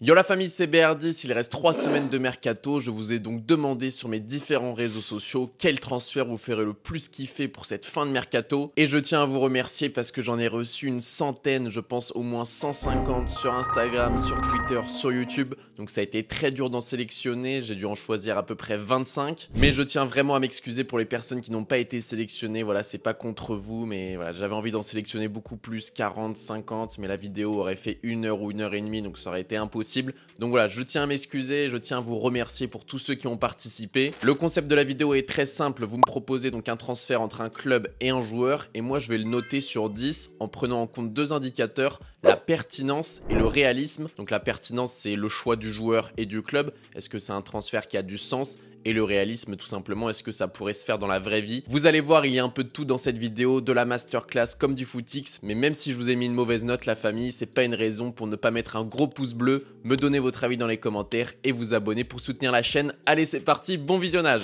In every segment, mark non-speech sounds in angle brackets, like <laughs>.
Yo la famille CBR10, il reste 3 semaines de mercato, je vous ai donc demandé sur mes différents réseaux sociaux quel transfert vous ferez le plus kiffer pour cette fin de mercato et je tiens à vous remercier parce que j'en ai reçu une centaine, je pense au moins 150 sur Instagram, sur Twitter, sur YouTube. Donc ça a été très dur d'en sélectionner, j'ai dû en choisir à peu près 25, mais je tiens vraiment à m'excuser pour les personnes qui n'ont pas été sélectionnées. Voilà, c'est pas contre vous mais voilà, j'avais envie d'en sélectionner beaucoup plus, 40, 50, mais la vidéo aurait fait une heure ou une heure et demie donc ça aurait été impossible donc voilà, je tiens à m'excuser, je tiens à vous remercier pour tous ceux qui ont participé. Le concept de la vidéo est très simple, vous me proposez donc un transfert entre un club et un joueur, et moi je vais le noter sur 10 en prenant en compte deux indicateurs, la pertinence et le réalisme. Donc la pertinence, c'est le choix du joueur et du club. Est-ce que c'est un transfert qui a du sens et le réalisme tout simplement, est-ce que ça pourrait se faire dans la vraie vie Vous allez voir, il y a un peu de tout dans cette vidéo, de la masterclass comme du footix, mais même si je vous ai mis une mauvaise note la famille, c'est pas une raison pour ne pas mettre un gros pouce bleu, me donner votre avis dans les commentaires et vous abonner pour soutenir la chaîne. Allez c'est parti, bon visionnage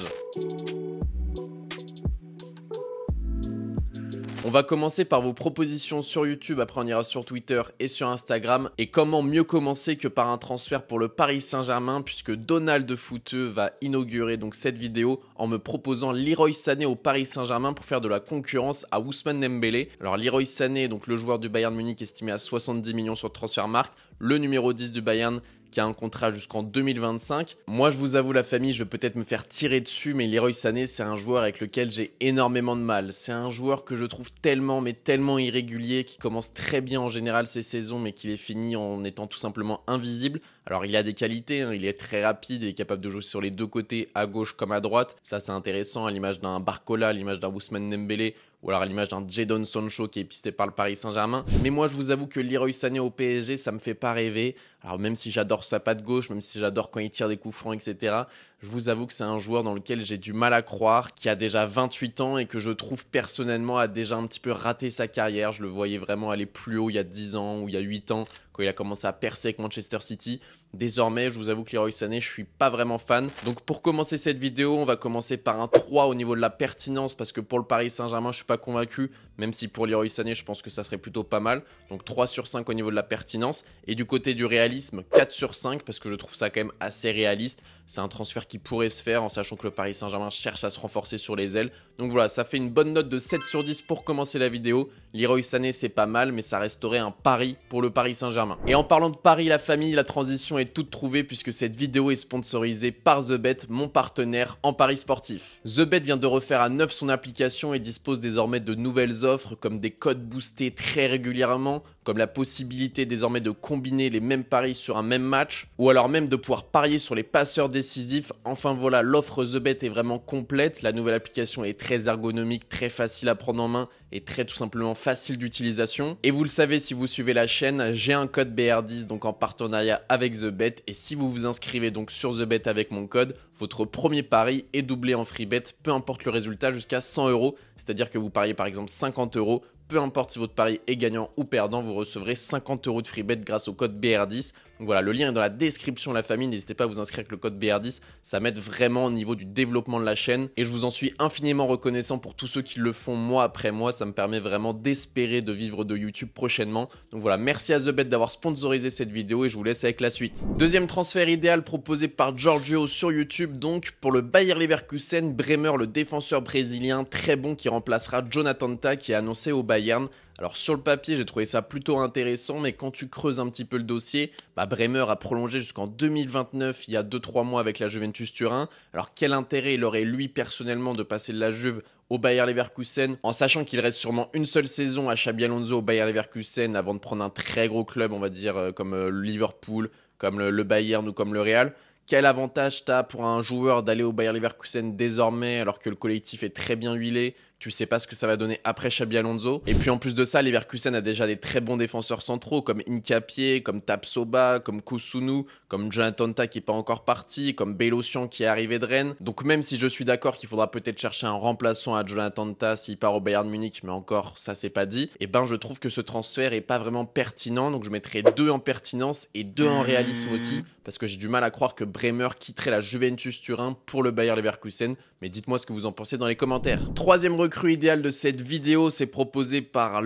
On va commencer par vos propositions sur YouTube, après on ira sur Twitter et sur Instagram. Et comment mieux commencer que par un transfert pour le Paris Saint-Germain, puisque Donald Fouteux va inaugurer donc cette vidéo en me proposant Leroy Sané au Paris Saint-Germain pour faire de la concurrence à Ousmane Dembélé. Alors Leroy Sané, donc le joueur du Bayern Munich estimé à 70 millions sur transfert Transfermarkt, le numéro 10 du Bayern qui a un contrat jusqu'en 2025. Moi, je vous avoue, la famille, je vais peut-être me faire tirer dessus, mais Leroy Sané, c'est un joueur avec lequel j'ai énormément de mal. C'est un joueur que je trouve tellement, mais tellement irrégulier, qui commence très bien en général ses saisons, mais qui les finit en étant tout simplement invisible. Alors, il a des qualités, hein. il est très rapide, il est capable de jouer sur les deux côtés, à gauche comme à droite. Ça, c'est intéressant, à l'image d'un Barcola, à l'image d'un Ousmane Dembélé ou alors à l'image d'un Jadon Sancho qui est pisté par le Paris Saint-Germain. Mais moi, je vous avoue que Leroy Sané au PSG, ça me fait pas rêver. Alors même si j'adore sa patte gauche, même si j'adore quand il tire des coups francs, etc., je vous avoue que c'est un joueur dans lequel j'ai du mal à croire, qui a déjà 28 ans et que je trouve personnellement a déjà un petit peu raté sa carrière. Je le voyais vraiment aller plus haut il y a 10 ans ou il y a 8 ans quand il a commencé à percer avec Manchester City. Désormais, je vous avoue que Leroy Sané, je suis pas vraiment fan. Donc pour commencer cette vidéo, on va commencer par un 3 au niveau de la pertinence parce que pour le Paris Saint-Germain, je suis pas convaincu, même si pour Leroy Sané, je pense que ça serait plutôt pas mal. Donc 3 sur 5 au niveau de la pertinence et du côté du réalisme, 4 sur 5 parce que je trouve ça quand même assez réaliste. C'est un transfert qui pourrait se faire en sachant que le Paris Saint-Germain cherche à se renforcer sur les ailes. Donc voilà, ça fait une bonne note de 7 sur 10 pour commencer la vidéo. Leroy Sané, c'est pas mal, mais ça resterait un pari pour le Paris Saint-Germain. Et en parlant de Paris, la famille, la transition est toute trouvée puisque cette vidéo est sponsorisée par The Bet, mon partenaire en Paris sportif. The Bet vient de refaire à neuf son application et dispose désormais de nouvelles offres comme des codes boostés très régulièrement comme la possibilité désormais de combiner les mêmes paris sur un même match, ou alors même de pouvoir parier sur les passeurs décisifs. Enfin voilà, l'offre The Bet est vraiment complète, la nouvelle application est très ergonomique, très facile à prendre en main et très tout simplement facile d'utilisation. Et vous le savez si vous suivez la chaîne, j'ai un code BR10 donc en partenariat avec The Bet et si vous vous inscrivez donc sur The Bet avec mon code, votre premier pari est doublé en free bet, peu importe le résultat jusqu'à 100 euros, c'est-à-dire que vous pariez par exemple 50 euros peu importe si votre pari est gagnant ou perdant, vous recevrez 50 euros de free bet grâce au code BR10. Donc voilà, le lien est dans la description de la famille. N'hésitez pas à vous inscrire avec le code BR10. Ça m'aide vraiment au niveau du développement de la chaîne. Et je vous en suis infiniment reconnaissant pour tous ceux qui le font mois après mois. Ça me permet vraiment d'espérer de vivre de YouTube prochainement. Donc voilà, merci à The Bet d'avoir sponsorisé cette vidéo et je vous laisse avec la suite. Deuxième transfert idéal proposé par Giorgio sur YouTube, donc pour le Bayer Leverkusen, Bremer, le défenseur brésilien, très bon qui remplacera Jonathan Ta qui est annoncé au Bayern alors sur le papier, j'ai trouvé ça plutôt intéressant, mais quand tu creuses un petit peu le dossier, bah, Bremer a prolongé jusqu'en 2029, il y a 2-3 mois avec la Juventus Turin. Alors quel intérêt il aurait lui personnellement de passer de la Juve au Bayer Leverkusen, en sachant qu'il reste sûrement une seule saison à Xabi Alonso au Bayer Leverkusen avant de prendre un très gros club, on va dire, euh, comme euh, Liverpool, comme le Bayern ou comme le Real. Quel avantage t'as pour un joueur d'aller au Bayer Leverkusen désormais alors que le collectif est très bien huilé, tu sais pas ce que ça va donner après Xabi Alonso. Et puis en plus de ça, Leverkusen a déjà des très bons défenseurs centraux comme Incapié, comme Tapsoba, comme Kusunu, comme Jonathan Tanta qui est pas encore parti, comme Bélocion qui est arrivé de Rennes. Donc même si je suis d'accord qu'il faudra peut-être chercher un remplaçant à Jonathan Tanta s'il part au Bayern Munich, mais encore ça c'est pas dit, et eh ben je trouve que ce transfert est pas vraiment pertinent, donc je mettrai deux en pertinence et deux en réalisme aussi, parce que j'ai du mal à croire que Bremer quitterait la Juventus Turin pour le Bayern Leverkusen. Mais dites-moi ce que vous en pensez dans les commentaires. Troisième cru idéal de cette vidéo, c'est proposé par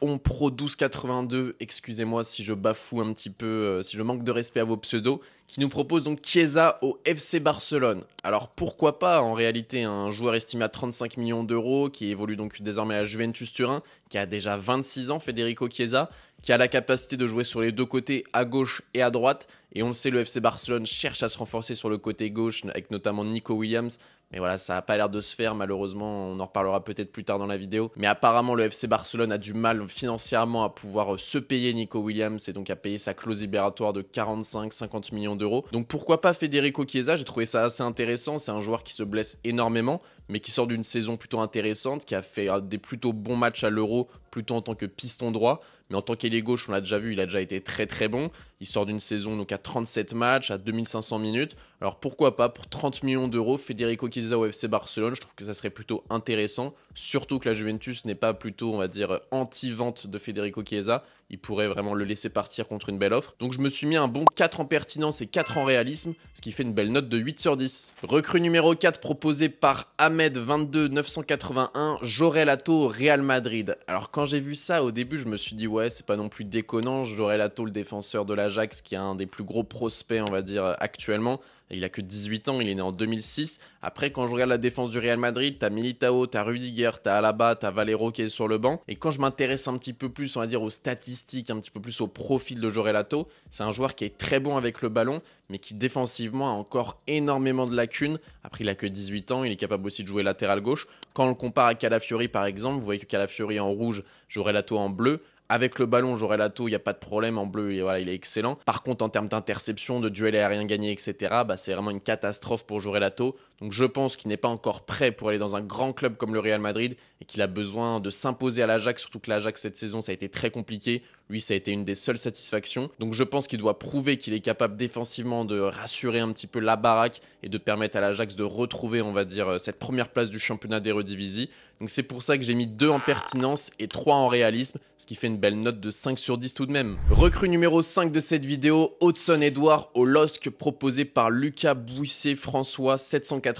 On Pro 1282. Excusez-moi si je bafoue un petit peu, euh, si je manque de respect à vos pseudos, qui nous propose donc Chiesa au FC Barcelone. Alors pourquoi pas en réalité un joueur estimé à 35 millions d'euros qui évolue donc désormais à la Juventus Turin, qui a déjà 26 ans, Federico Chiesa, qui a la capacité de jouer sur les deux côtés, à gauche et à droite. Et on le sait, le FC Barcelone cherche à se renforcer sur le côté gauche, avec notamment Nico Williams, mais voilà, ça n'a pas l'air de se faire, malheureusement, on en reparlera peut-être plus tard dans la vidéo. Mais apparemment, le FC Barcelone a du mal financièrement à pouvoir euh, se payer Nico Williams et donc à payer sa clause libératoire de 45-50 millions d'euros. Donc pourquoi pas Federico Chiesa J'ai trouvé ça assez intéressant, c'est un joueur qui se blesse énormément, mais qui sort d'une saison plutôt intéressante, qui a fait euh, des plutôt bons matchs à l'Euro, plutôt en tant que piston droit, mais en tant qu'ailier gauche, on l'a déjà vu, il a déjà été très très bon. Il sort d'une saison donc à 37 matchs, à 2500 minutes. Alors pourquoi pas pour 30 millions d'euros, Federico Chiesa au FC Barcelone, je trouve que ça serait plutôt intéressant, surtout que la Juventus n'est pas plutôt, on va dire, anti-vente de Federico Chiesa il pourrait vraiment le laisser partir contre une belle offre. Donc je me suis mis un bon 4 en pertinence et 4 en réalisme, ce qui fait une belle note de 8 sur 10. Recrue numéro 4 proposé par Ahmed 22 981 Jorel Real Madrid. Alors quand j'ai vu ça au début, je me suis dit ouais, c'est pas non plus déconnant, Jorel le défenseur de l'Ajax qui est un des plus gros prospects, on va dire actuellement. Il a que 18 ans, il est né en 2006. Après, quand je regarde la défense du Real Madrid, t'as Militao, t'as Rudiger, t'as Alaba, t'as Valero qui est sur le banc. Et quand je m'intéresse un petit peu plus, on va dire, aux statistiques un petit peu plus au profil de Jorelato. C'est un joueur qui est très bon avec le ballon, mais qui défensivement a encore énormément de lacunes. Après, il a que 18 ans, il est capable aussi de jouer latéral gauche. Quand on le compare à Calafiori, par exemple, vous voyez que Calafiori en rouge, Jorelato en bleu. Avec le ballon, Jorelato, il n'y a pas de problème. En bleu, et voilà, il est excellent. Par contre, en termes d'interception, de duel aérien gagné, etc., bah, c'est vraiment une catastrophe pour Jorelato. Donc je pense qu'il n'est pas encore prêt pour aller dans un grand club comme le Real Madrid et qu'il a besoin de s'imposer à l'Ajax, surtout que l'Ajax cette saison ça a été très compliqué. Lui ça a été une des seules satisfactions. Donc je pense qu'il doit prouver qu'il est capable défensivement de rassurer un petit peu la baraque et de permettre à l'Ajax de retrouver on va dire euh, cette première place du championnat des Redivisies. Donc c'est pour ça que j'ai mis 2 en pertinence et 3 en réalisme, ce qui fait une belle note de 5 sur 10 tout de même. Recrue numéro 5 de cette vidéo, Hudson Edouard au LOSC proposé par Lucas Bouissé, François 780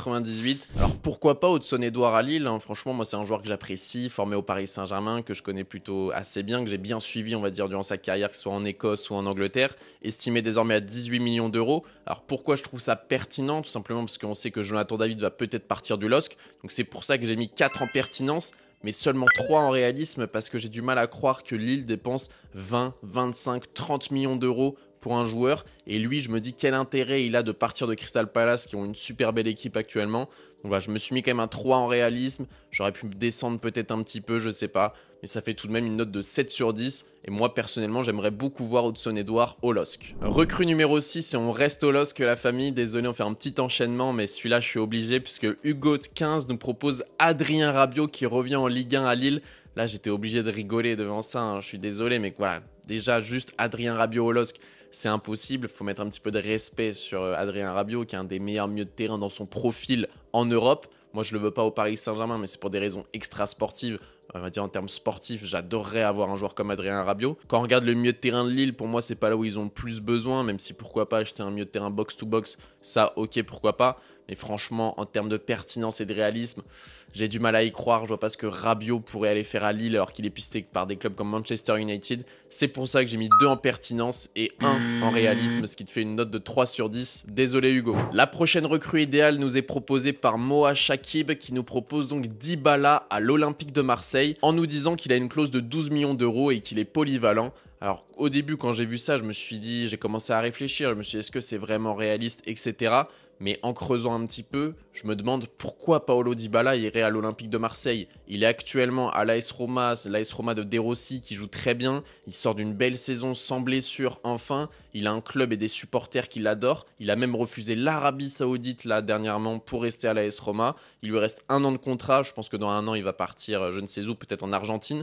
alors pourquoi pas Hudson-Edouard à Lille hein? Franchement, moi, c'est un joueur que j'apprécie, formé au Paris Saint-Germain, que je connais plutôt assez bien, que j'ai bien suivi, on va dire, durant sa carrière, que ce soit en Écosse ou en Angleterre, estimé désormais à 18 millions d'euros. Alors pourquoi je trouve ça pertinent Tout simplement parce qu'on sait que Jonathan David va peut-être partir du LOSC. Donc c'est pour ça que j'ai mis 4 en pertinence mais seulement 3 en réalisme parce que j'ai du mal à croire que Lille dépense 20, 25, 30 millions d'euros pour un joueur. Et lui, je me dis quel intérêt il a de partir de Crystal Palace, qui ont une super belle équipe actuellement. Donc voilà, je me suis mis quand même un 3 en réalisme. J'aurais pu descendre peut-être un petit peu, je sais pas. Mais ça fait tout de même une note de 7 sur 10. Et moi, personnellement, j'aimerais beaucoup voir Hudson Edouard au LOSC. Recrue numéro 6, et on reste au LOSC, la famille. Désolé, on fait un petit enchaînement, mais celui-là, je suis obligé, puisque Hugo 15 nous propose Adrien Rabiot, qui revient en Ligue 1 à Lille. Là, j'étais obligé de rigoler devant ça. Hein. Je suis désolé, mais voilà. Déjà, juste Adrien Rabiot au LOSC c'est impossible. il Faut mettre un petit peu de respect sur euh, Adrien Rabiot, qui est un des meilleurs milieux de terrain dans son profil en Europe. Moi, je le veux pas au Paris Saint-Germain, mais c'est pour des raisons extra-sportives. Euh, on va dire en termes sportifs, j'adorerais avoir un joueur comme Adrien Rabiot. Quand on regarde le milieu de terrain de Lille, pour moi, c'est pas là où ils ont le plus besoin, même si pourquoi pas acheter un milieu de terrain box to -box, ça, ok, pourquoi pas. Mais franchement, en termes de pertinence et de réalisme, j'ai du mal à y croire. Je vois pas ce que Rabiot pourrait aller faire à Lille alors qu'il est pisté par des clubs comme Manchester United. C'est pour ça que j'ai mis deux en pertinence et un en réalisme, ce qui te fait une note de 3 sur 10. Désolé Hugo. La prochaine recrue idéale nous est proposée par Moa Shakib qui nous propose donc Dybala à l'Olympique de Marseille en nous disant qu'il a une clause de 12 millions d'euros et qu'il est polyvalent. Alors au début quand j'ai vu ça, je me suis dit, j'ai commencé à réfléchir, je me suis dit est-ce que c'est vraiment réaliste, etc. Mais en creusant un petit peu, je me demande pourquoi Paolo Dybala irait à l'Olympique de Marseille. Il est actuellement à l'AS Roma, l'AS Roma de De Rossi qui joue très bien. Il sort d'une belle saison sans blessure, enfin. Il a un club et des supporters qui l'adorent. Il a même refusé l'Arabie Saoudite là dernièrement pour rester à l'AS Roma. Il lui reste un an de contrat. Je pense que dans un an, il va partir euh, je ne sais où, peut-être en Argentine.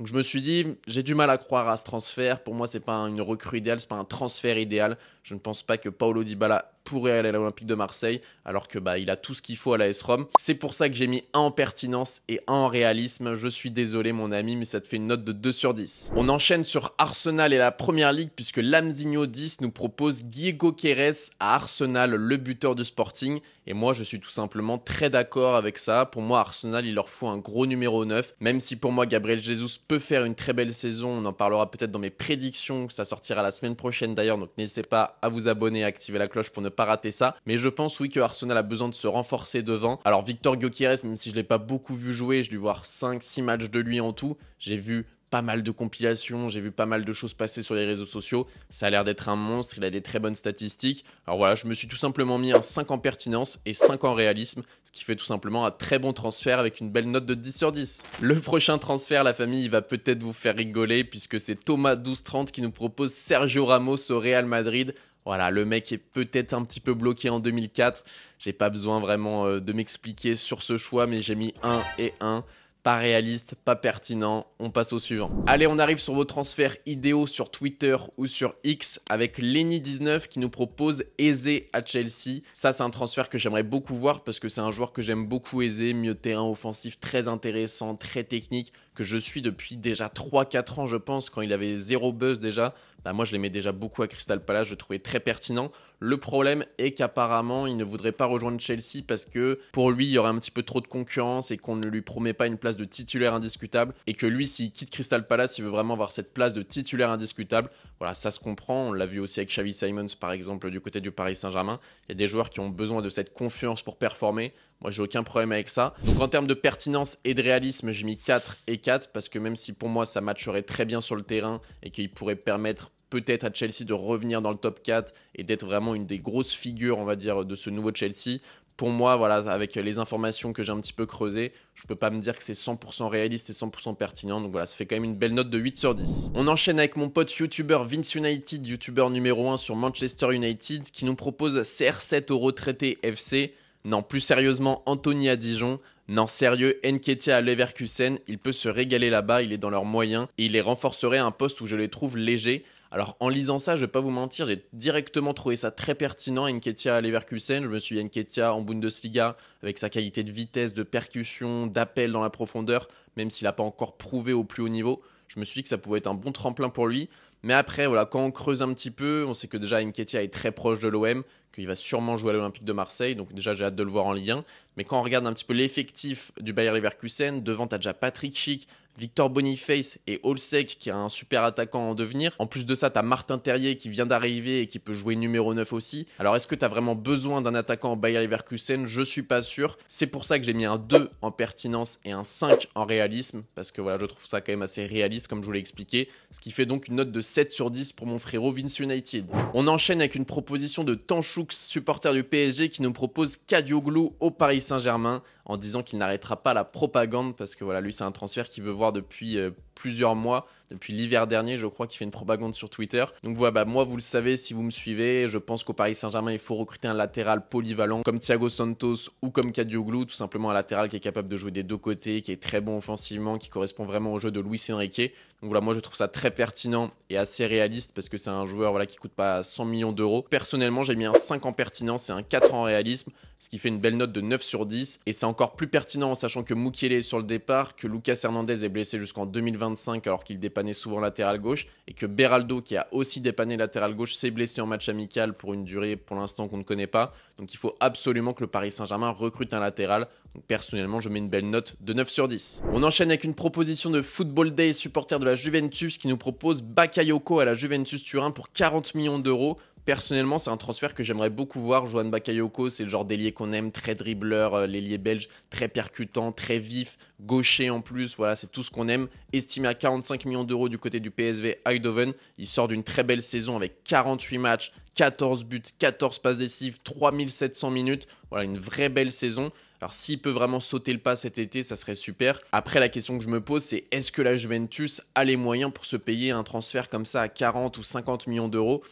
Donc je me suis dit, j'ai du mal à croire à ce transfert. Pour moi, c'est pas une recrue idéale, c'est pas un transfert idéal. Je ne pense pas que Paolo Dybala pourrait aller à l'Olympique de Marseille, alors que bah il a tout ce qu'il faut à la S-ROM. C'est pour ça que j'ai mis 1 en pertinence et 1 en réalisme. Je suis désolé mon ami, mais ça te fait une note de 2 sur 10. On enchaîne sur Arsenal et la Première Ligue, puisque Lamzinho 10 nous propose Diego Quérez à Arsenal, le buteur du Sporting. Et moi, je suis tout simplement très d'accord avec ça. Pour moi, Arsenal, il leur faut un gros numéro 9, même si pour moi, Gabriel Jesus peut faire une très belle saison. On en parlera peut-être dans mes prédictions. Ça sortira la semaine prochaine d'ailleurs. Donc n'hésitez pas à vous abonner, à activer la cloche pour ne pas rater ça. Mais je pense, oui, que Arsenal a besoin de se renforcer devant. Alors Victor Gyokeres, même si je ne l'ai pas beaucoup vu jouer, je lui voir 5-6 matchs de lui en tout. J'ai vu pas mal de compilations, j'ai vu pas mal de choses passer sur les réseaux sociaux. Ça a l'air d'être un monstre, il a des très bonnes statistiques. Alors voilà, je me suis tout simplement mis un 5 en pertinence et 5 en réalisme, ce qui fait tout simplement un très bon transfert avec une belle note de 10 sur 10. Le prochain transfert, la famille, il va peut-être vous faire rigoler puisque c'est Thomas 1230 qui nous propose Sergio Ramos au Real Madrid. Voilà, le mec est peut-être un petit peu bloqué en 2004. J'ai pas besoin vraiment euh, de m'expliquer sur ce choix, mais j'ai mis 1 et 1 pas réaliste, pas pertinent. On passe au suivant. Allez, on arrive sur vos transferts idéaux sur Twitter ou sur X avec Lenny19 qui nous propose Aisé à Chelsea. Ça, c'est un transfert que j'aimerais beaucoup voir parce que c'est un joueur que j'aime beaucoup Aisé, mieux terrain offensif, très intéressant, très technique, que je suis depuis déjà 3-4 ans, je pense, quand il avait zéro buzz déjà. Bah, moi je l'aimais déjà beaucoup à Crystal Palace, je le trouvais très pertinent. Le problème est qu'apparemment il ne voudrait pas rejoindre Chelsea parce que pour lui il y aurait un petit peu trop de concurrence et qu'on ne lui promet pas une place de titulaire indiscutable et que lui, s'il quitte Crystal Palace, il veut vraiment avoir cette place de titulaire indiscutable. Voilà, ça se comprend. On l'a vu aussi avec Xavi Simons, par exemple, du côté du Paris Saint-Germain. Il y a des joueurs qui ont besoin de cette confiance pour performer. Moi, j'ai aucun problème avec ça. Donc, en termes de pertinence et de réalisme, j'ai mis 4 et 4 parce que même si pour moi, ça matcherait très bien sur le terrain et qu'il pourrait permettre peut-être à Chelsea de revenir dans le top 4 et d'être vraiment une des grosses figures, on va dire, de ce nouveau Chelsea pour moi, voilà, avec les informations que j'ai un petit peu creusées, je peux pas me dire que c'est 100% réaliste et 100% pertinent. Donc voilà, ça fait quand même une belle note de 8 sur 10. On enchaîne avec mon pote youtubeur Vince United, youtubeur numéro 1 sur Manchester United, qui nous propose CR7 au retraité FC. Non, plus sérieusement, Anthony à Dijon. Non, sérieux, Enketia à Leverkusen, il peut se régaler là-bas, il est dans leurs moyens et il les renforcerait à un poste où je les trouve légers. Alors en lisant ça, je vais pas vous mentir, j'ai directement trouvé ça très pertinent Enketia Leverkusen. Je me suis dit Enketia en Bundesliga avec sa qualité de vitesse, de percussion, d'appel dans la profondeur, même s'il n'a pas encore prouvé au plus haut niveau. Je me suis dit que ça pouvait être un bon tremplin pour lui. Mais après, voilà, quand on creuse un petit peu, on sait que déjà Enketia est très proche de l'OM, qu'il va sûrement jouer à l'Olympique de Marseille, donc déjà j'ai hâte de le voir en lien. Mais quand on regarde un petit peu l'effectif du Bayer Leverkusen, devant t'as déjà Patrick Schick, Victor Boniface et Olsek, qui a un super attaquant en devenir. En plus de ça, t'as Martin Terrier qui vient d'arriver et qui peut jouer numéro 9 aussi. Alors est-ce que tu as vraiment besoin d'un attaquant en Bayer Leverkusen Je suis pas sûr. C'est pour ça que j'ai mis un 2 en pertinence et un 5 en réalisme parce que voilà, je trouve ça quand même assez réaliste comme je vous l'ai expliqué, ce qui fait donc une note de 7 sur 10 pour mon frérot Vince United. On enchaîne avec une proposition de Tanchoux, supporter du PSG qui nous propose Kadioglou au Paris Saint-Germain en disant qu'il n'arrêtera pas la propagande parce que voilà, lui c'est un transfert qui veut depuis euh, plusieurs mois depuis l'hiver dernier, je crois, qu'il fait une propagande sur Twitter. Donc voilà, bah, moi, vous le savez, si vous me suivez, je pense qu'au Paris Saint-Germain, il faut recruter un latéral polyvalent comme Thiago Santos ou comme Kadioglou, tout simplement un latéral qui est capable de jouer des deux côtés, qui est très bon offensivement, qui correspond vraiment au jeu de Luis Enrique. Donc voilà, moi, je trouve ça très pertinent et assez réaliste parce que c'est un joueur voilà, qui coûte pas 100 millions d'euros. Personnellement, j'ai mis un 5 en pertinence et un 4 en réalisme, ce qui fait une belle note de 9 sur 10. Et c'est encore plus pertinent en sachant que Mukele est sur le départ, que Lucas Hernandez est blessé jusqu'en 2025 alors qu'il dépasse souvent latéral gauche, et que Beraldo, qui a aussi dépanné latéral gauche, s'est blessé en match amical pour une durée pour l'instant qu'on ne connaît pas. Donc il faut absolument que le Paris Saint-Germain recrute un latéral. Donc personnellement, je mets une belle note de 9 sur 10. On enchaîne avec une proposition de Football Day, supporter de la Juventus, qui nous propose Bakayoko à la Juventus Turin pour 40 millions d'euros personnellement, c'est un transfert que j'aimerais beaucoup voir. Johan Bakayoko, c'est le genre d'ailier qu'on aime, très dribbleur, euh, l'ailier belge, très percutant, très vif, gaucher en plus. Voilà, c'est tout ce qu'on aime. Estimé à 45 millions d'euros du côté du PSV Eindhoven, il sort d'une très belle saison avec 48 matchs, 14 buts, 14 passes décisives, 3700 minutes. Voilà, une vraie belle saison. Alors s'il peut vraiment sauter le pas cet été, ça serait super. Après, la question que je me pose, c'est est-ce que la Juventus a les moyens pour se payer un transfert comme ça à 40 ou 50 millions d'euros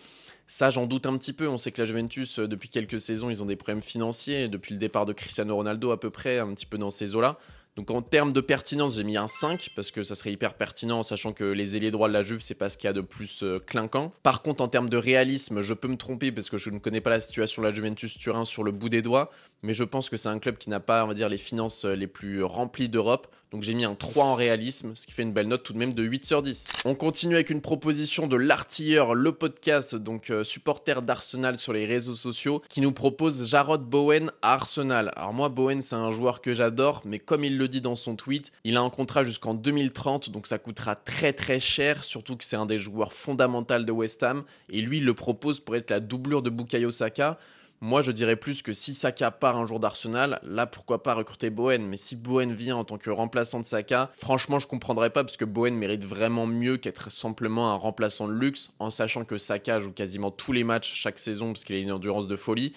ça, j'en doute un petit peu. On sait que la Juventus, euh, depuis quelques saisons, ils ont des problèmes financiers, depuis le départ de Cristiano Ronaldo à peu près, un petit peu dans ces eaux-là. Donc en termes de pertinence, j'ai mis un 5 parce que ça serait hyper pertinent, sachant que les ailiers droits de la Juve, c'est pas ce qu'il y a de plus euh, clinquant. Par contre, en termes de réalisme, je peux me tromper parce que je ne connais pas la situation de la Juventus Turin sur le bout des doigts, mais je pense que c'est un club qui n'a pas, on va dire, les finances euh, les plus remplies d'Europe. Donc j'ai mis un 3 en réalisme, ce qui fait une belle note tout de même de 8 sur 10. On continue avec une proposition de l'artilleur, le podcast, donc euh, supporter d'Arsenal sur les réseaux sociaux, qui nous propose Jarrod Bowen à Arsenal. Alors moi, Bowen, c'est un joueur que j'adore, mais comme il le dit dans son tweet, il a un contrat jusqu'en 2030, donc ça coûtera très très cher, surtout que c'est un des joueurs fondamentaux de West Ham, et lui, il le propose pour être la doublure de Bukayo Saka. Moi, je dirais plus que si Saka part un jour d'Arsenal, là, pourquoi pas recruter Bowen Mais si Bowen vient en tant que remplaçant de Saka, franchement, je comprendrais pas parce que Bowen mérite vraiment mieux qu'être simplement un remplaçant de luxe, en sachant que Saka joue quasiment tous les matchs chaque saison parce qu'il a une endurance de folie.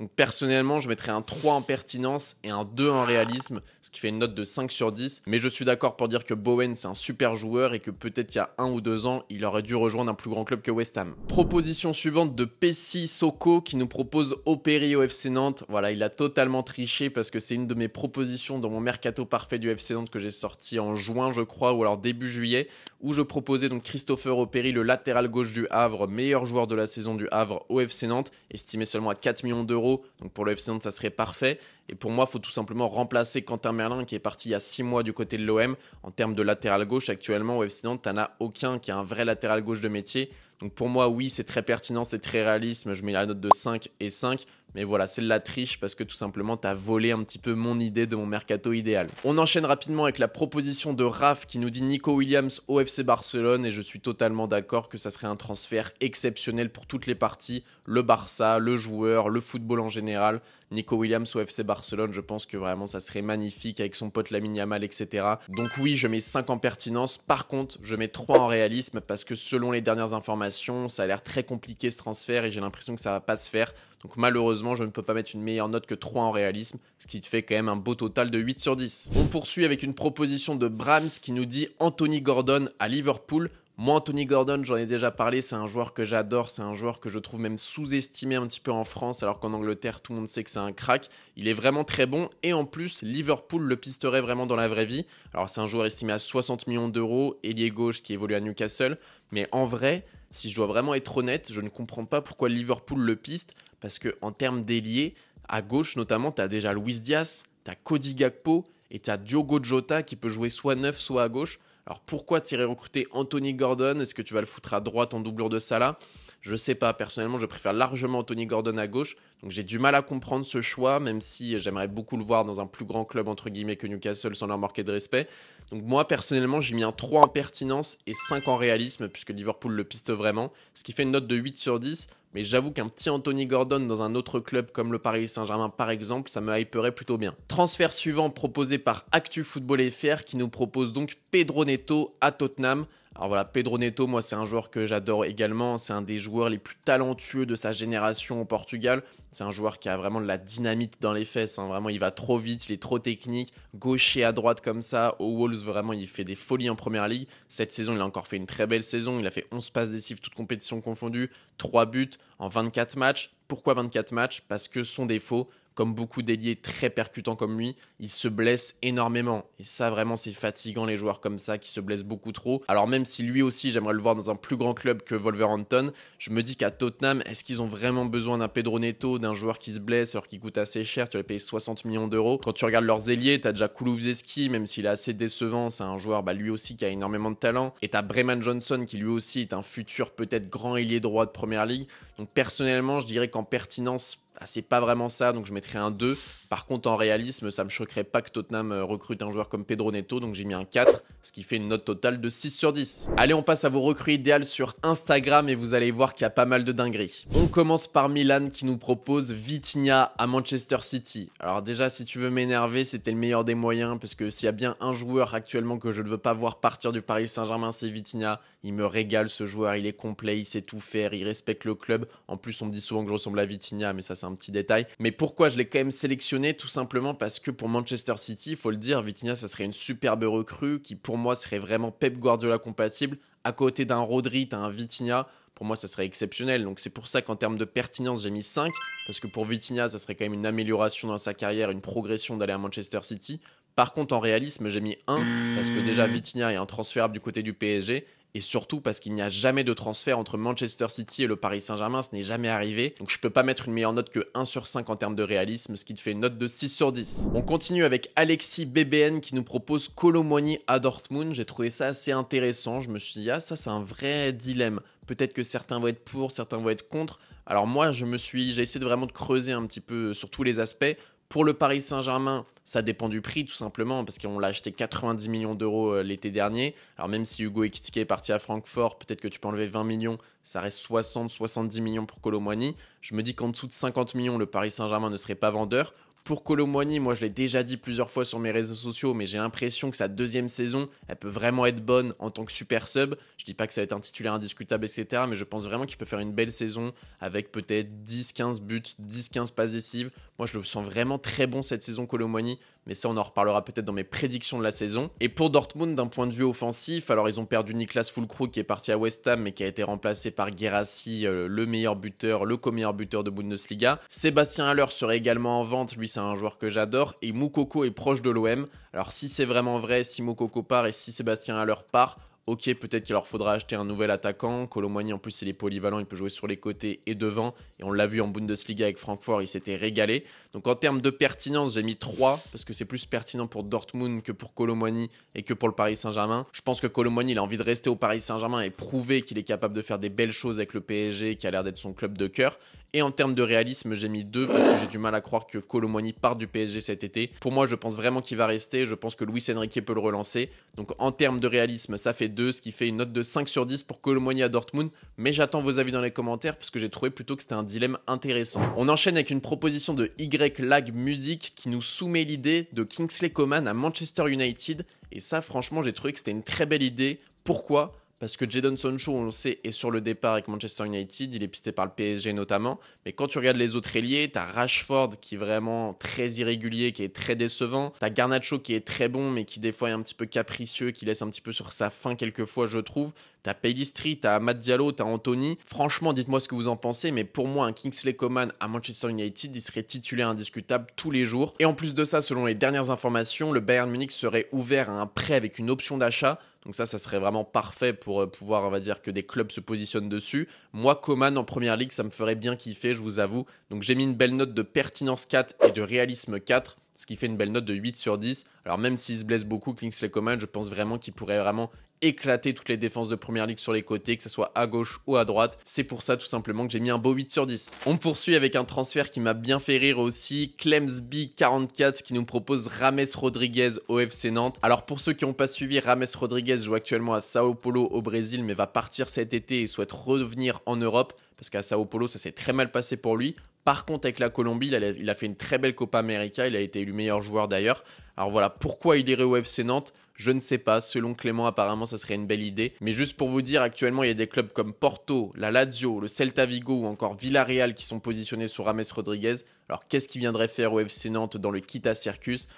Donc personnellement, je mettrais un 3 en pertinence et un 2 en réalisme, ce qui fait une note de 5 sur 10. Mais je suis d'accord pour dire que Bowen, c'est un super joueur et que peut-être il y a un ou deux ans, il aurait dû rejoindre un plus grand club que West Ham. Proposition suivante de Pessi Soko qui nous propose Opéry au FC Nantes. Voilà, il a totalement triché parce que c'est une de mes propositions dans mon mercato parfait du FC Nantes que j'ai sorti en juin, je crois, ou alors début juillet, où je proposais donc Christopher Opéry, le latéral gauche du Havre, meilleur joueur de la saison du Havre au FC Nantes, estimé seulement à 4 millions d'euros donc pour le FC Nantes, ça serait parfait. Et pour moi, il faut tout simplement remplacer Quentin Merlin qui est parti il y a 6 mois du côté de l'OM. En termes de latéral gauche, actuellement, au FC Nantes, t'en as aucun qui a un vrai latéral gauche de métier. Donc pour moi, oui, c'est très pertinent, c'est très réaliste, Je mets la note de 5 et 5. Mais voilà, c'est la triche parce que tout simplement, t'as volé un petit peu mon idée de mon mercato idéal. On enchaîne rapidement avec la proposition de Raf qui nous dit Nico Williams au FC Barcelone et je suis totalement d'accord que ça serait un transfert exceptionnel pour toutes les parties, le Barça, le joueur, le football en général. Nico Williams au FC Barcelone, je pense que vraiment ça serait magnifique avec son pote Lamine Yamal, etc. Donc oui, je mets 5 en pertinence. Par contre, je mets 3 en réalisme parce que selon les dernières informations, ça a l'air très compliqué ce transfert et j'ai l'impression que ça va pas se faire. Donc malheureusement, je ne peux pas mettre une meilleure note que 3 en réalisme, ce qui te fait quand même un beau total de 8 sur 10. On poursuit avec une proposition de Brahms qui nous dit Anthony Gordon à Liverpool moi, Anthony Gordon, j'en ai déjà parlé, c'est un joueur que j'adore, c'est un joueur que je trouve même sous-estimé un petit peu en France, alors qu'en Angleterre, tout le monde sait que c'est un crack. Il est vraiment très bon et en plus, Liverpool le pisterait vraiment dans la vraie vie. Alors, c'est un joueur estimé à 60 millions d'euros, ailier gauche qui évolue à Newcastle, mais en vrai, si je dois vraiment être honnête, je ne comprends pas pourquoi Liverpool le piste, parce que en termes d'ailier, à gauche notamment, tu as déjà Luis Diaz, tu as Cody Gakpo et tu as Diogo Jota qui peut jouer soit neuf, soit à gauche. Alors pourquoi tirer recruter Anthony Gordon Est-ce que tu vas le foutre à droite en doublure de Salah je sais pas, personnellement, je préfère largement Anthony Gordon à gauche. Donc j'ai du mal à comprendre ce choix, même si j'aimerais beaucoup le voir dans un plus grand club, entre guillemets, que Newcastle, sans leur manquer de respect. Donc moi, personnellement, j'ai mis un 3 en pertinence et 5 en réalisme, puisque Liverpool le piste vraiment, ce qui fait une note de 8 sur 10. Mais j'avoue qu'un petit Anthony Gordon dans un autre club comme le Paris Saint-Germain par exemple, ça me hyperait plutôt bien. Transfert suivant proposé par Actu Football FR qui nous propose donc Pedro Neto à Tottenham. Alors voilà, Pedro Neto, moi c'est un joueur que j'adore également, c'est un des joueurs les plus talentueux de sa génération au Portugal, c'est un joueur qui a vraiment de la dynamite dans les fesses, hein. vraiment il va trop vite, il est trop technique, gaucher à droite comme ça, au Wolves vraiment il fait des folies en Première Ligue, cette saison il a encore fait une très belle saison, il a fait 11 passes décisives toutes compétitions confondues, 3 buts en 24 matchs, pourquoi 24 matchs Parce que son défaut comme beaucoup d'ailiers très percutants comme lui, il se blesse énormément. Et ça, vraiment, c'est fatigant les joueurs comme ça qui se blessent beaucoup trop. Alors, même si lui aussi, j'aimerais le voir dans un plus grand club que Wolverhampton, je me dis qu'à Tottenham, est-ce qu'ils ont vraiment besoin d'un Pedro Neto, d'un joueur qui se blesse alors qu'il coûte assez cher Tu vas payer 60 millions d'euros. Quand tu regardes leurs ailiers, t'as déjà Kulusevski, même s'il est assez décevant, c'est un joueur bah, lui aussi qui a énormément de talent. Et t'as Breman Johnson qui lui aussi est un futur peut-être grand ailier droit de première ligue. Donc, personnellement, je dirais qu'en pertinence ah, c'est pas vraiment ça, donc je mettrais un 2. Par contre, en réalisme, ça me choquerait pas que Tottenham euh, recrute un joueur comme Pedro Neto, donc j'ai mis un 4, ce qui fait une note totale de 6 sur 10. Allez, on passe à vos recrues idéales sur Instagram et vous allez voir qu'il y a pas mal de dingueries. On commence par Milan qui nous propose Vitinha à Manchester City. Alors, déjà, si tu veux m'énerver, c'était le meilleur des moyens, parce que s'il y a bien un joueur actuellement que je ne veux pas voir partir du Paris Saint-Germain, c'est Vitinha. Il me régale ce joueur, il est complet, il sait tout faire, il respecte le club. En plus, on me dit souvent que je ressemble à Vitinha, mais ça, c'est un petit détail. Mais pourquoi je l'ai quand même sélectionné Tout simplement parce que pour Manchester City, il faut le dire, Vitinha, ça serait une superbe recrue qui pour moi serait vraiment Pep Guardiola compatible. À côté d'un Rodri, t'as un Vitinha pour moi, ça serait exceptionnel. Donc, c'est pour ça qu'en termes de pertinence, j'ai mis 5, parce que pour Vitinha, ça serait quand même une amélioration dans sa carrière, une progression d'aller à Manchester City. Par contre, en réalisme, j'ai mis 1, parce que déjà, Vitinha est intransférable du côté du PSG, et surtout parce qu'il n'y a jamais de transfert entre Manchester City et le Paris Saint-Germain, ce n'est jamais arrivé. Donc je peux pas mettre une meilleure note que 1 sur 5 en termes de réalisme, ce qui te fait une note de 6 sur 10. On continue avec Alexis BBN qui nous propose Colomoni à Dortmund. J'ai trouvé ça assez intéressant. Je me suis dit, ah, ça, c'est un vrai dilemme. Peut-être que certains vont être pour, certains vont être contre. Alors moi, je me suis, j'ai essayé de vraiment de creuser un petit peu sur tous les aspects. Pour le Paris Saint-Germain, ça dépend du prix tout simplement parce qu'on l'a acheté 90 millions d'euros euh, l'été dernier. Alors même si Hugo Ekitike est parti à Francfort, peut-être que tu peux enlever 20 millions, ça reste 60-70 millions pour Colomboigny. Je me dis qu'en dessous de 50 millions, le Paris Saint-Germain ne serait pas vendeur. Pour Colomboigny, moi je l'ai déjà dit plusieurs fois sur mes réseaux sociaux, mais j'ai l'impression que sa deuxième saison, elle peut vraiment être bonne en tant que super sub. Je dis pas que ça va être un titulaire indiscutable, etc. Mais je pense vraiment qu'il peut faire une belle saison avec peut-être 10-15 buts, 10-15 passes décisives. Moi je le sens vraiment très bon cette saison Colomboigny mais ça on en reparlera peut-être dans mes prédictions de la saison. Et pour Dortmund, d'un point de vue offensif, alors ils ont perdu Niklas Fulkrug qui est parti à West Ham mais qui a été remplacé par Guérassi, euh, le meilleur buteur, le co-meilleur buteur de Bundesliga. Sébastien Haller serait également en vente, lui c'est un joueur que j'adore, et Moukoko est proche de l'OM. Alors si c'est vraiment vrai, si Moukoko part et si Sébastien Haller part, Ok, peut-être qu'il leur faudra acheter un nouvel attaquant. Colomboigny, en plus, il est polyvalent, il peut jouer sur les côtés et devant. Et on l'a vu en Bundesliga avec Francfort, il s'était régalé. Donc en termes de pertinence, j'ai mis 3 parce que c'est plus pertinent pour Dortmund que pour Colomboigny et que pour le Paris Saint-Germain. Je pense que Colomboigny, il a envie de rester au Paris Saint-Germain et prouver qu'il est capable de faire des belles choses avec le PSG qui a l'air d'être son club de cœur. Et en termes de réalisme, j'ai mis 2 parce que j'ai du mal à croire que Colomani part du PSG cet été. Pour moi, je pense vraiment qu'il va rester. Je pense que Luis Enrique peut le relancer. Donc en termes de réalisme, ça fait 2, ce qui fait une note de 5 sur 10 pour Colomony à Dortmund. Mais j'attends vos avis dans les commentaires parce que j'ai trouvé plutôt que c'était un dilemme intéressant. On enchaîne avec une proposition de Y Lag Music qui nous soumet l'idée de Kingsley Coman à Manchester United. Et ça, franchement, j'ai trouvé que c'était une très belle idée. Pourquoi parce que Jadon Sancho, on le sait, est sur le départ avec Manchester United, il est pisté par le PSG notamment. Mais quand tu regardes les autres ailiers, t'as Rashford qui est vraiment très irrégulier, qui est très décevant. T'as Garnacho qui est très bon, mais qui des fois est un petit peu capricieux, qui laisse un petit peu sur sa fin quelquefois, je trouve. T'as Street, t'as Matt Diallo, t'as Anthony. Franchement, dites-moi ce que vous en pensez, mais pour moi, un Kingsley Coman à Manchester United, il serait titulaire indiscutable tous les jours. Et en plus de ça, selon les dernières informations, le Bayern Munich serait ouvert à un prêt avec une option d'achat. Donc ça, ça serait vraiment parfait pour euh, pouvoir, on va dire, que des clubs se positionnent dessus. Moi, Coman en première ligue, ça me ferait bien kiffer, je vous avoue. Donc j'ai mis une belle note de pertinence 4 et de réalisme 4 ce qui fait une belle note de 8 sur 10. Alors même s'il se blesse beaucoup, Kingsley Coman, je pense vraiment qu'il pourrait vraiment éclater toutes les défenses de première ligue sur les côtés, que ce soit à gauche ou à droite. C'est pour ça tout simplement que j'ai mis un beau 8 sur 10. On poursuit avec un transfert qui m'a bien fait rire aussi, Clemsby44 qui nous propose Rames Rodriguez au FC Nantes. Alors pour ceux qui n'ont pas suivi, Rames Rodriguez joue actuellement à Sao Paulo au Brésil mais va partir cet été et souhaite revenir en Europe parce qu'à Sao Paulo ça s'est très mal passé pour lui. Par contre avec la Colombie, il a, il a fait une très belle Copa América, il a été élu meilleur joueur d'ailleurs. Alors voilà, pourquoi il irait au FC Nantes je ne sais pas, selon Clément apparemment ça serait une belle idée. Mais juste pour vous dire, actuellement il y a des clubs comme Porto, la Lazio, le Celta Vigo ou encore Villarreal qui sont positionnés sur Rames Rodriguez. Alors qu'est-ce qu'il viendrait faire au FC Nantes dans le Quita Circus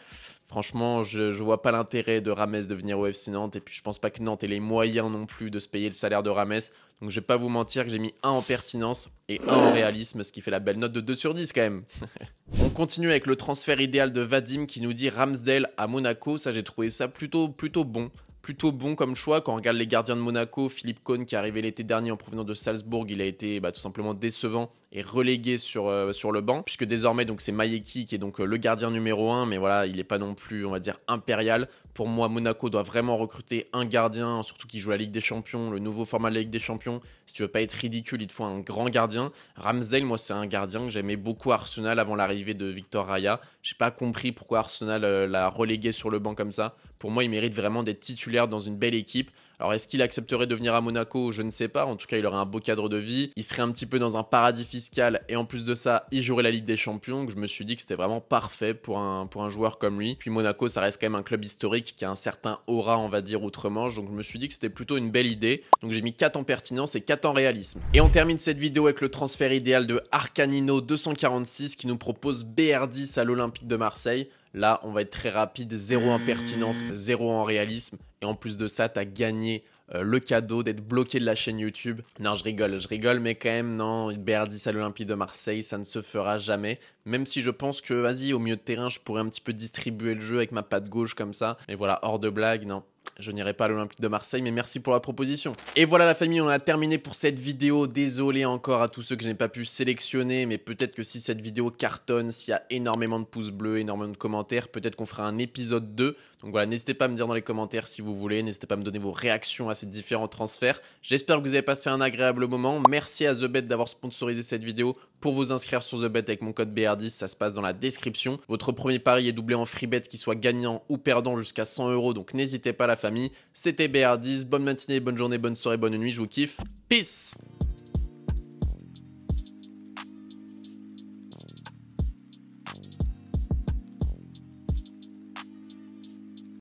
Franchement, je, ne vois pas l'intérêt de Rames de venir au FC Nantes. Et puis, je pense pas que Nantes ait les moyens non plus de se payer le salaire de Rames. Donc, je vais pas vous mentir que j'ai mis un en pertinence et un en réalisme, ce qui fait la belle note de 2 sur 10 quand même. <laughs> On continue avec le transfert idéal de Vadim qui nous dit Ramsdale à Monaco. Ça, j'ai trouvé ça plutôt, plutôt bon plutôt bon comme choix. Quand on regarde les gardiens de Monaco, Philippe Cohn qui est arrivé l'été dernier en provenant de Salzbourg, il a été bah, tout simplement décevant et relégué sur, euh, sur le banc, puisque désormais donc c'est Mayeki qui est donc euh, le gardien numéro 1, mais voilà, il n'est pas non plus, on va dire, impérial. Pour moi, Monaco doit vraiment recruter un gardien, surtout qu'il joue la Ligue des Champions, le nouveau format de la Ligue des Champions. Si tu veux pas être ridicule, il te faut un grand gardien. Ramsdale, moi, c'est un gardien que j'aimais beaucoup Arsenal avant l'arrivée de Victor Raya. J'ai pas compris pourquoi Arsenal euh, l'a relégué sur le banc comme ça. Pour moi, il mérite vraiment d'être titulaire dans une belle équipe. Alors est-ce qu'il accepterait de venir à Monaco Je ne sais pas. En tout cas, il aurait un beau cadre de vie. Il serait un petit peu dans un paradis fiscal et en plus de ça, il jouerait la Ligue des Champions. Je me suis dit que c'était vraiment parfait pour un, joueur comme lui. Puis Monaco, ça reste quand même un club historique qui a un certain aura, on va dire, outre-Manche. Donc je me suis dit que c'était plutôt une belle idée. Donc j'ai mis 4 en pertinence et 4 en réalisme. Et on termine cette vidéo avec le transfert idéal de Arcanino 246 qui nous propose BR10 à l'Olympique de Marseille. Là, on va être très rapide, zéro impertinence, zéro en réalisme. Et en plus de ça, t'as gagné euh, le cadeau d'être bloqué de la chaîne YouTube. Non, je rigole, je rigole, mais quand même, non, une br à l'Olympique de Marseille, ça ne se fera jamais. Même si je pense que, vas-y, au milieu de terrain, je pourrais un petit peu distribuer le jeu avec ma patte gauche comme ça. Mais voilà, hors de blague, non. Je n'irai pas à l'Olympique de Marseille, mais merci pour la proposition. Et voilà la famille, on a terminé pour cette vidéo. Désolé encore à tous ceux que je n'ai pas pu sélectionner, mais peut-être que si cette vidéo cartonne, s'il y a énormément de pouces bleus, énormément de commentaires, peut-être qu'on fera un épisode 2 donc voilà, n'hésitez pas à me dire dans les commentaires si vous voulez, n'hésitez pas à me donner vos réactions à ces différents transferts. J'espère que vous avez passé un agréable moment. Merci à TheBet d'avoir sponsorisé cette vidéo. Pour vous inscrire sur TheBet avec mon code BR10, ça se passe dans la description. Votre premier pari est doublé en freebet, bet, qu'il soit gagnant ou perdant jusqu'à 100 euros, donc n'hésitez pas la famille. C'était BR10, bonne matinée, bonne journée, bonne soirée, bonne nuit, je vous kiffe. Peace